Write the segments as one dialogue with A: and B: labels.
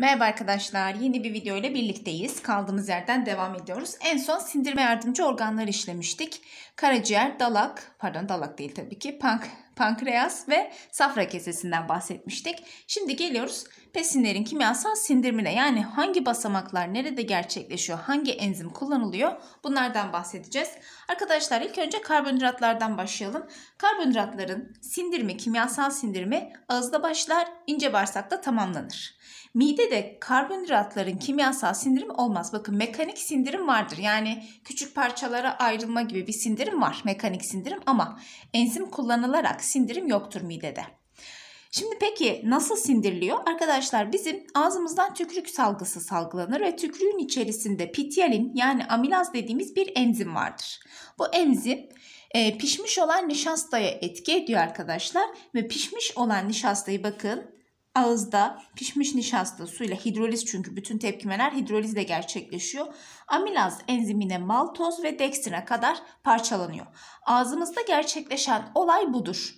A: Merhaba arkadaşlar, yeni bir video ile birlikteyiz. Kaldığımız yerden devam ediyoruz. En son sindirme yardımcı organlar işlemiştik. Karaciğer, dalak, pardon dalak değil tabii ki, pank, pankreas ve safra kesesinden bahsetmiştik. Şimdi geliyoruz Besinlerin kimyasal sindirimine yani hangi basamaklar nerede gerçekleşiyor, hangi enzim kullanılıyor bunlardan bahsedeceğiz. Arkadaşlar ilk önce karbonhidratlardan başlayalım. Karbonhidratların sindirimi, kimyasal sindirimi ağızda başlar, ince bağırsakta tamamlanır. Midede karbonhidratların kimyasal sindirimi olmaz. Bakın mekanik sindirim vardır. Yani küçük parçalara ayrılma gibi bir sindirim var. Mekanik sindirim ama enzim kullanılarak sindirim yoktur midede. Şimdi peki nasıl sindiriliyor? Arkadaşlar bizim ağzımızdan tükürük salgısı salgılanır ve tükürüğün içerisinde pityalin yani amilaz dediğimiz bir enzim vardır. Bu enzim e, pişmiş olan nişastaya etki ediyor arkadaşlar ve pişmiş olan nişastayı bakın ağızda pişmiş nişasta suyla hidroliz çünkü bütün tepkimeler hidrolizle gerçekleşiyor. Amilaz enzimine maltoz ve deksine kadar parçalanıyor. Ağzımızda gerçekleşen olay budur.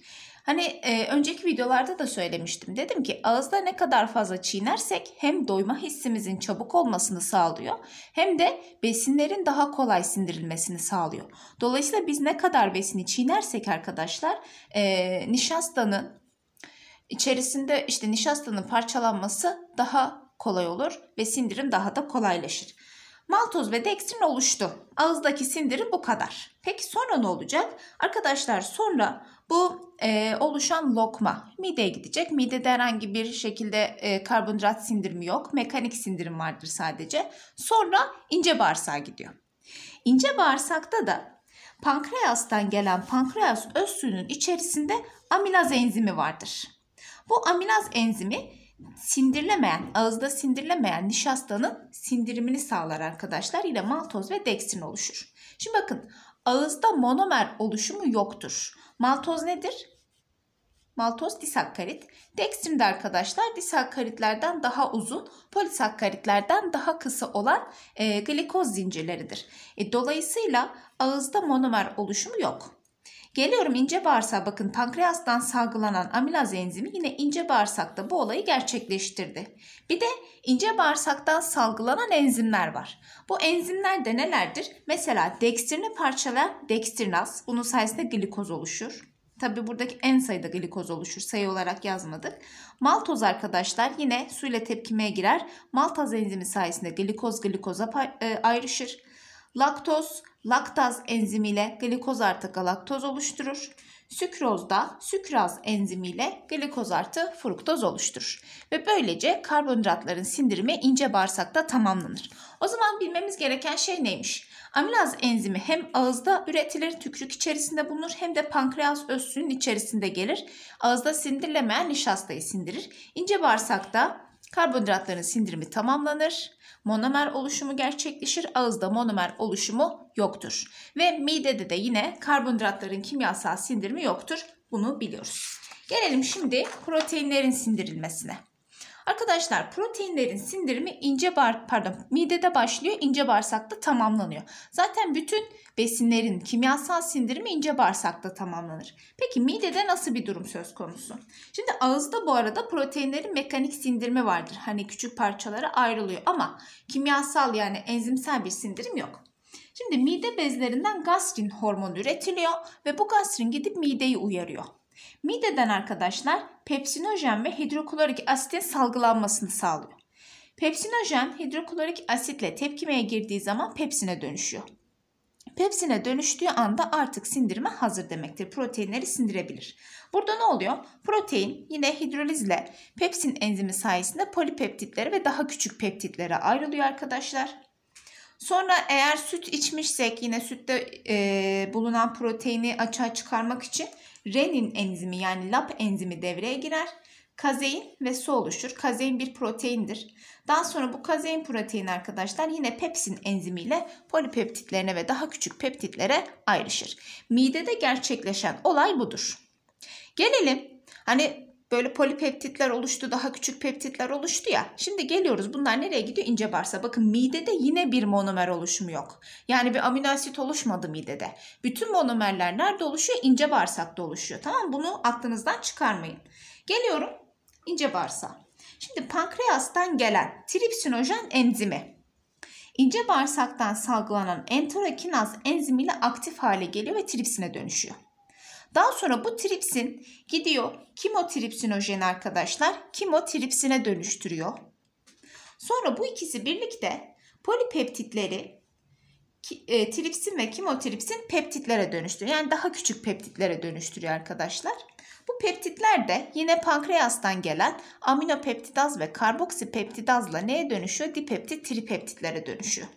A: Hani e, önceki videolarda da söylemiştim. Dedim ki ağızda ne kadar fazla çiğnersek hem doyma hissimizin çabuk olmasını sağlıyor hem de besinlerin daha kolay sindirilmesini sağlıyor. Dolayısıyla biz ne kadar besini çiğnersek arkadaşlar e, nişastanın içerisinde işte nişastanın parçalanması daha kolay olur ve sindirim daha da kolaylaşır. Maltoz ve deksin oluştu. Ağızdaki sindirim bu kadar. Peki sonra ne olacak? Arkadaşlar sonra bu e, oluşan lokma mideye gidecek. Midede herhangi bir şekilde e, karbonhidrat sindirimi yok. Mekanik sindirim vardır sadece. Sonra ince bağırsağa gidiyor. İnce bağırsakta da pankreastan gelen pankreas öz suyunun içerisinde amilaz enzimi vardır. Bu aminaz enzimi sindirilemeyen, ağızda sindirilemeyen nişastanın sindirimini sağlar arkadaşlar. Yine maltoz ve deksin oluşur. Şimdi bakın ağızda monomer oluşumu yoktur. Maltoz nedir? Maltoz disakkarit. Deksin de arkadaşlar disakkaritlerden daha uzun, polisakkaritlerden daha kısa olan e, glikoz zincirleridir. E, dolayısıyla ağızda monomer oluşumu yok. Geliyorum ince bağırsağa bakın pankreastan salgılanan amilaz enzimi yine ince bağırsakta bu olayı gerçekleştirdi. Bir de ince bağırsaktan salgılanan enzimler var. Bu enzimler de nelerdir? Mesela dekstirini parçalayan dekstirinaz. Bunun sayesinde glikoz oluşur. Tabi buradaki en sayıda glikoz oluşur. Sayı olarak yazmadık. Maltoz arkadaşlar yine suyla tepkimeye girer. Maltaz enzimi sayesinde glikoz glikoza e, ayrışır. Laktoz, laktaz enzimiyle glikoz artı galaktoz oluşturur. Sükroz da sükraz enzimiyle glikoz artı fruktoz oluşturur. Ve böylece karbonhidratların sindirimi ince bağırsakta tamamlanır. O zaman bilmemiz gereken şey neymiş? Amilaz enzimi hem ağızda üretilir, tükürük içerisinde bulunur hem de pankreas özsünün içerisinde gelir. Ağızda sindirilemeyen nişastayı sindirir. İnce bağırsakta karbonhidratların sindirimi tamamlanır monomer oluşumu gerçekleşir. Ağızda monomer oluşumu yoktur. Ve midede de yine karbonhidratların kimyasal sindirimi yoktur. Bunu biliyoruz. Gelelim şimdi proteinlerin sindirilmesine. Arkadaşlar proteinlerin sindirimi ince bar pardon midede başlıyor, ince bağırsakta tamamlanıyor. Zaten bütün besinlerin kimyasal sindirimi ince bağırsakta tamamlanır. Peki midede nasıl bir durum söz konusu? Şimdi ağızda bu arada proteinlerin mekanik sindirimi vardır. Hani küçük parçalara ayrılıyor ama kimyasal yani enzimsel bir sindirim yok. Şimdi mide bezlerinden gastrin hormonu üretiliyor ve bu gastrin gidip mideyi uyarıyor. Mideden arkadaşlar pepsinojen ve hidroklorik asitin salgılanmasını sağlıyor. Pepsinojen hidroklorik asitle tepkimeye girdiği zaman pepsine dönüşüyor. Pepsine dönüştüğü anda artık sindirime hazır demektir. Proteinleri sindirebilir. Burada ne oluyor? Protein yine hidrolizle pepsin enzimi sayesinde polipeptitlere ve daha küçük peptitlere ayrılıyor arkadaşlar. Sonra eğer süt içmişsek yine sütte e, bulunan proteini açığa çıkarmak için renin enzimi yani lap enzimi devreye girer. Kazein ve su oluşur. Kazein bir proteindir. Daha sonra bu kazein protein arkadaşlar yine pepsin enzimiyle polipeptitlerine ve daha küçük peptitlere ayrışır. Midede gerçekleşen olay budur. Gelelim hani böyle polipeptitler oluştu, daha küçük peptitler oluştu ya. Şimdi geliyoruz bunlar nereye gidiyor? Ince bağırsağa. Bakın midede yine bir monomer oluşumu yok. Yani bir amino asit oluşmadı midede. Bütün monomerler nerede oluşuyor? İnce bağırsakta oluşuyor. Tamam Bunu aklınızdan çıkarmayın. Geliyorum ince bağırsağa. Şimdi pankreastan gelen tripsinojen enzimi ince bağırsaktan salgılanan enterokinaz enzimiyle aktif hale geliyor ve tripsine dönüşüyor. Daha sonra bu tripsin gidiyor kimotripsinojen arkadaşlar kimotripsine dönüştürüyor. Sonra bu ikisi birlikte polipeptitleri e, tripsin ve kimotripsin peptitlere dönüştürüyor. Yani daha küçük peptitlere dönüştürüyor arkadaşlar. Bu peptitler de yine pankreastan gelen aminopeptidaz ve karboksipeptidazla neye dönüşüyor? Dipeptit, tripeptitlere dönüşüyor.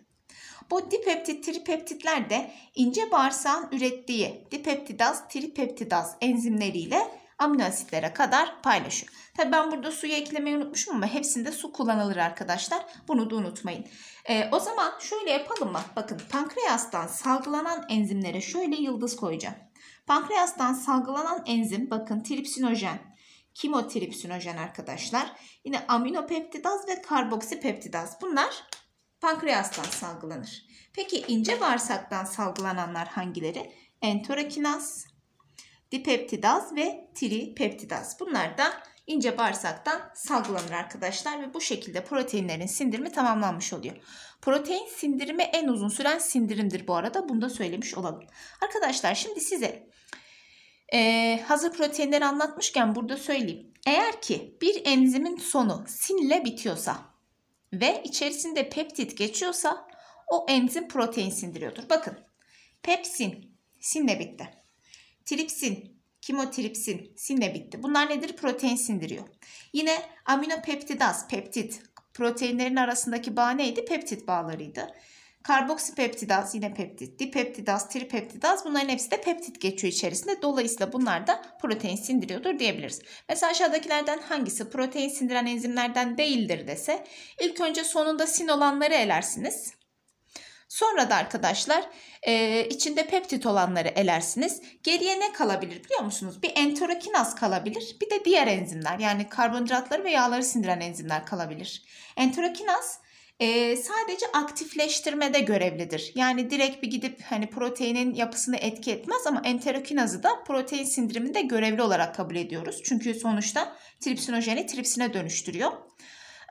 A: Bu dipeptit, tripeptitler de ince bağırsağın ürettiği dipeptidaz, tripeptidaz enzimleriyle amino asitlere kadar paylaşıyor. Tabi ben burada suyu eklemeyi unutmuşum ama hepsinde su kullanılır arkadaşlar. Bunu da unutmayın. E, o zaman şöyle yapalım mı? Bakın pankreastan salgılanan enzimlere şöyle yıldız koyacağım. Pankreastan salgılanan enzim bakın tripsinojen. Kimotripsinojen arkadaşlar. Yine aminopeptidaz ve karboksipeptidaz. Bunlar pankreastan salgılanır. Peki ince bağırsaktan salgılananlar hangileri? Entorakinaz, dipeptidaz ve tripeptidaz. Bunlar da ince bağırsaktan salgılanır arkadaşlar ve bu şekilde proteinlerin sindirimi tamamlanmış oluyor. Protein sindirimi en uzun süren sindirimdir bu arada. Bunu da söylemiş olalım. Arkadaşlar şimdi size e, hazır proteinleri anlatmışken burada söyleyeyim. Eğer ki bir enzimin sonu sinle bitiyorsa ve içerisinde peptit geçiyorsa o enzim protein sindiriyordur. Bakın pepsin sinle bitti. Tripsin, kimotripsin sinle bitti. Bunlar nedir? Protein sindiriyor. Yine aminopeptidaz, peptit. Proteinlerin arasındaki bağ neydi? Peptit bağlarıydı. Karboksipeptidaz yine peptit, dipeptidaz, tripeptidaz bunların hepsi de peptit geçiyor içerisinde. Dolayısıyla bunlar da protein sindiriyordur diyebiliriz. Mesela aşağıdakilerden hangisi protein sindiren enzimlerden değildir dese ilk önce sonunda sin olanları elersiniz. Sonra da arkadaşlar e, içinde peptit olanları elersiniz. Geriye ne kalabilir biliyor musunuz? Bir enterokinaz kalabilir bir de diğer enzimler yani karbonhidratları ve yağları sindiren enzimler kalabilir. Enterokinaz e, sadece aktifleştirmede görevlidir. Yani direkt bir gidip hani proteinin yapısını etki etmez ama enterokinazı da protein sindiriminde görevli olarak kabul ediyoruz. Çünkü sonuçta tripsinojeni tripsine dönüştürüyor.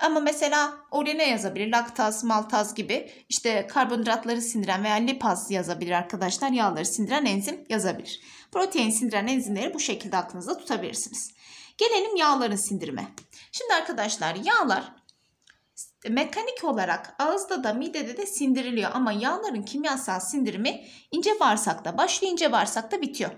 A: Ama mesela orine yazabilir, laktaz, maltaz gibi işte karbonhidratları sindiren veya lipaz yazabilir arkadaşlar. Yağları sindiren enzim yazabilir. Protein sindiren enzimleri bu şekilde aklınızda tutabilirsiniz. Gelelim yağların sindirime. Şimdi arkadaşlar yağlar mekanik olarak ağızda da midede de sindiriliyor ama yağların kimyasal sindirimi ince bağırsakta başlıyor, ince bağırsakta bitiyor.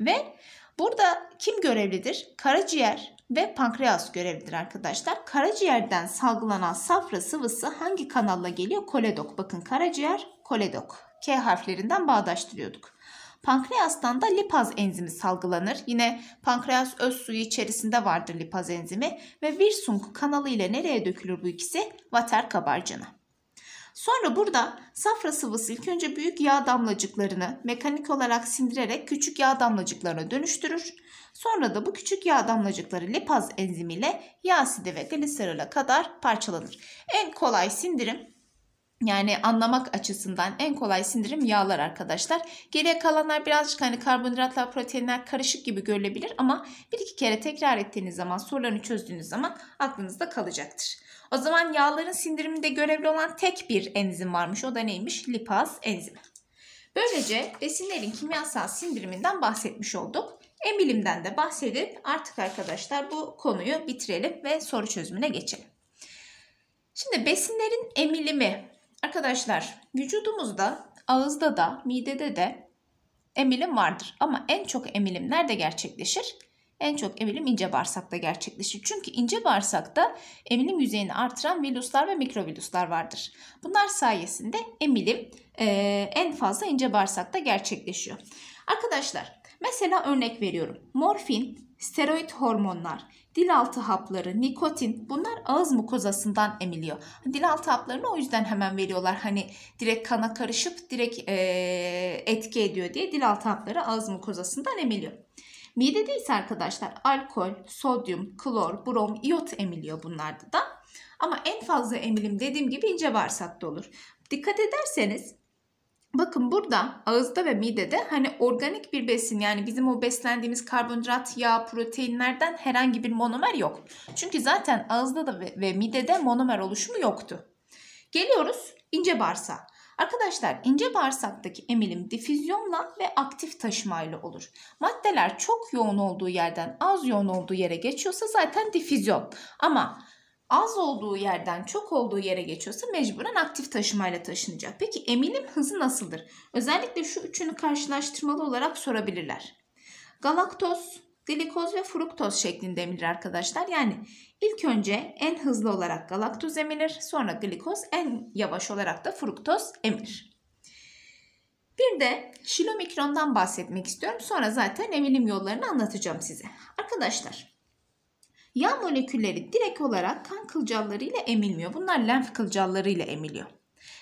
A: Ve burada kim görevlidir? Karaciğer ve pankreas görevlidir arkadaşlar. Karaciğerden salgılanan safra sıvısı hangi kanalla geliyor? Koledok. Bakın karaciğer, koledok. K harflerinden bağdaştırıyorduk. Pankreastan da lipaz enzimi salgılanır. Yine pankreas öz suyu içerisinde vardır lipaz enzimi ve Wirsung kanalı ile nereye dökülür bu ikisi? Vater kabarcığına. Sonra burada safra sıvısı ilk önce büyük yağ damlacıklarını mekanik olarak sindirerek küçük yağ damlacıklarına dönüştürür. Sonra da bu küçük yağ damlacıkları lipaz enzimiyle yağ asidi ve gliserola kadar parçalanır. En kolay sindirim yani anlamak açısından en kolay sindirim yağlar arkadaşlar. Geriye kalanlar birazcık hani karbonhidratlar, proteinler karışık gibi görülebilir ama bir iki kere tekrar ettiğiniz zaman, sorularını çözdüğünüz zaman aklınızda kalacaktır. O zaman yağların sindiriminde görevli olan tek bir enzim varmış. O da neymiş? Lipaz enzimi. Böylece besinlerin kimyasal sindiriminden bahsetmiş olduk. Emilimden de bahsedip artık arkadaşlar bu konuyu bitirelim ve soru çözümüne geçelim. Şimdi besinlerin emilimi Arkadaşlar vücudumuzda ağızda da midede de emilim vardır. Ama en çok emilim nerede gerçekleşir? En çok emilim ince bağırsakta gerçekleşir. Çünkü ince bağırsakta emilim yüzeyini artıran virüsler ve mikrovirüsler vardır. Bunlar sayesinde emilim e, en fazla ince bağırsakta gerçekleşiyor. Arkadaşlar mesela örnek veriyorum. Morfin steroid hormonlar, dilaltı hapları, nikotin bunlar ağız mukozasından emiliyor. Dilaltı haplarını o yüzden hemen veriyorlar. Hani direkt kana karışıp direkt e, etki ediyor diye dilaltı hapları ağız mukozasından emiliyor. Midede ise arkadaşlar alkol, sodyum, klor, brom, iot emiliyor bunlarda da. Ama en fazla emilim dediğim gibi ince bağırsakta olur. Dikkat ederseniz Bakın burada ağızda ve midede hani organik bir besin yani bizim o beslendiğimiz karbonhidrat, yağ, proteinlerden herhangi bir monomer yok. Çünkü zaten ağızda da ve, ve midede monomer oluşumu yoktu. Geliyoruz ince bağırsağa. Arkadaşlar ince bağırsaktaki emilim difüzyonla ve aktif taşımayla olur. Maddeler çok yoğun olduğu yerden az yoğun olduğu yere geçiyorsa zaten difüzyon. Ama az olduğu yerden çok olduğu yere geçiyorsa mecburen aktif taşımayla taşınacak. Peki eminim hızı nasıldır? Özellikle şu üçünü karşılaştırmalı olarak sorabilirler. Galaktoz, glikoz ve fruktoz şeklinde emilir arkadaşlar. Yani ilk önce en hızlı olarak galaktoz emilir, sonra glikoz, en yavaş olarak da fruktoz emilir. Bir de şilomikrondan bahsetmek istiyorum. Sonra zaten emilim yollarını anlatacağım size. Arkadaşlar Yağ molekülleri direkt olarak kan kılcalları emilmiyor. Bunlar lenf kılcalları emiliyor.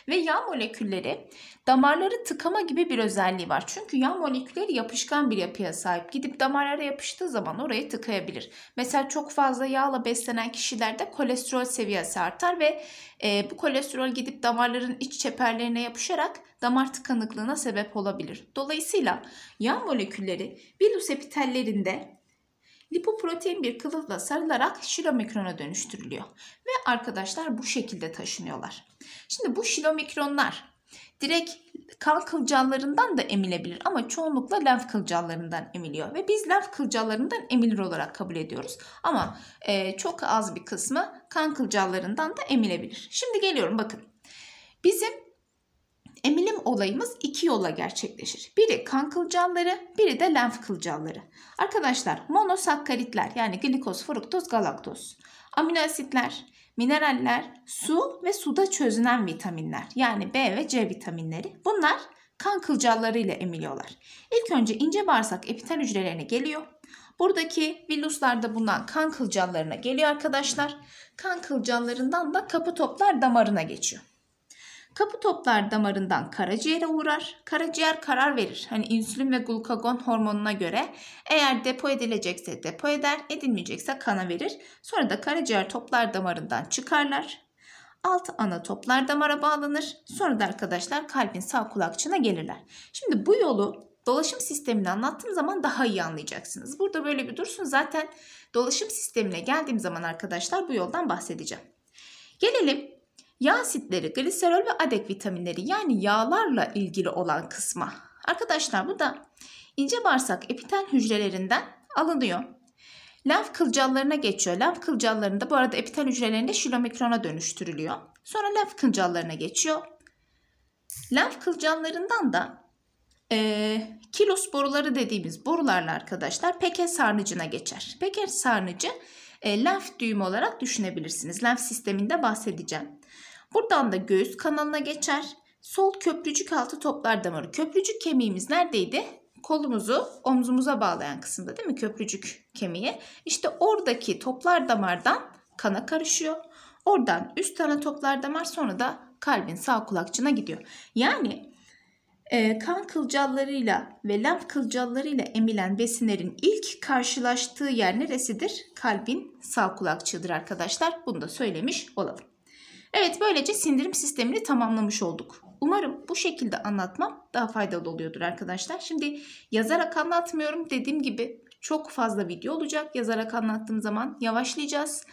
A: Ve yağ molekülleri damarları tıkama gibi bir özelliği var. Çünkü yağ molekülleri yapışkan bir yapıya sahip. Gidip damarlara yapıştığı zaman orayı tıkayabilir. Mesela çok fazla yağla beslenen kişilerde kolesterol seviyesi artar ve e, bu kolesterol gidip damarların iç çeperlerine yapışarak damar tıkanıklığına sebep olabilir. Dolayısıyla yağ molekülleri bilus epitellerinde lipoprotein bir kılıfla sarılarak şilomikrona dönüştürülüyor. Ve arkadaşlar bu şekilde taşınıyorlar. Şimdi bu şilomikronlar direkt kan kılcallarından da emilebilir ama çoğunlukla lenf kılcallarından emiliyor ve biz lenf kılcallarından emilir olarak kabul ediyoruz ama e, çok az bir kısmı kan kılcallarından da emilebilir. Şimdi geliyorum bakın bizim emilim olayımız iki yolla gerçekleşir. Biri kan kılcalları, biri de lenf kılcalları. Arkadaşlar monosakkaritler yani glikoz, fruktoz, galaktoz, amino asitler, mineraller, su ve suda çözünen vitaminler yani B ve C vitaminleri. Bunlar kan kılcalları ile emiliyorlar. İlk önce ince bağırsak epitel hücrelerine geliyor. Buradaki villuslarda bulunan kan kılcallarına geliyor arkadaşlar. Kan kılcallarından da kapı toplar damarına geçiyor. Kapı toplar damarından karaciğere uğrar. Karaciğer karar verir. Hani insülin ve glukagon hormonuna göre eğer depo edilecekse depo eder, edilmeyecekse kana verir. Sonra da karaciğer toplar damarından çıkarlar. Alt ana toplar damara bağlanır. Sonra da arkadaşlar kalbin sağ kulakçığına gelirler. Şimdi bu yolu dolaşım sistemini anlattığım zaman daha iyi anlayacaksınız. Burada böyle bir dursun. Zaten dolaşım sistemine geldiğim zaman arkadaşlar bu yoldan bahsedeceğim. Gelelim yağ asitleri, gliserol ve adek vitaminleri yani yağlarla ilgili olan kısma. Arkadaşlar bu da ince bağırsak epitel hücrelerinden alınıyor. Lenf kılcallarına geçiyor. Lenf kılcallarında bu arada epitel hücrelerinde şilomikrona dönüştürülüyor. Sonra lenf kılcallarına geçiyor. Lenf kılcallarından da e, kilos boruları dediğimiz borularla arkadaşlar peke sarnıcına geçer. Peke sarnıcı e, lenf düğümü olarak düşünebilirsiniz. Lenf sisteminde bahsedeceğim. Buradan da göğüs kanalına geçer. Sol köprücük altı toplar damarı. Köprücük kemiğimiz neredeydi? Kolumuzu omzumuza bağlayan kısımda değil mi? Köprücük kemiği. İşte oradaki toplar damardan kana karışıyor. Oradan üst tane toplar damar sonra da kalbin sağ kulakçığına gidiyor. Yani e, kan kılcallarıyla ve lenf kılcallarıyla emilen besinlerin ilk karşılaştığı yer neresidir? Kalbin sağ kulakçığıdır arkadaşlar. Bunu da söylemiş olalım. Evet böylece sindirim sistemini tamamlamış olduk. Umarım bu şekilde anlatmam daha faydalı oluyordur arkadaşlar. Şimdi yazarak anlatmıyorum. Dediğim gibi çok fazla video olacak. Yazarak anlattığım zaman yavaşlayacağız.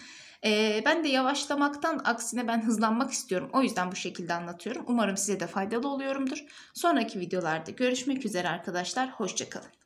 A: Ee, ben de yavaşlamaktan aksine ben hızlanmak istiyorum. O yüzden bu şekilde anlatıyorum. Umarım size de faydalı oluyorumdur. Sonraki videolarda görüşmek üzere arkadaşlar. Hoşçakalın.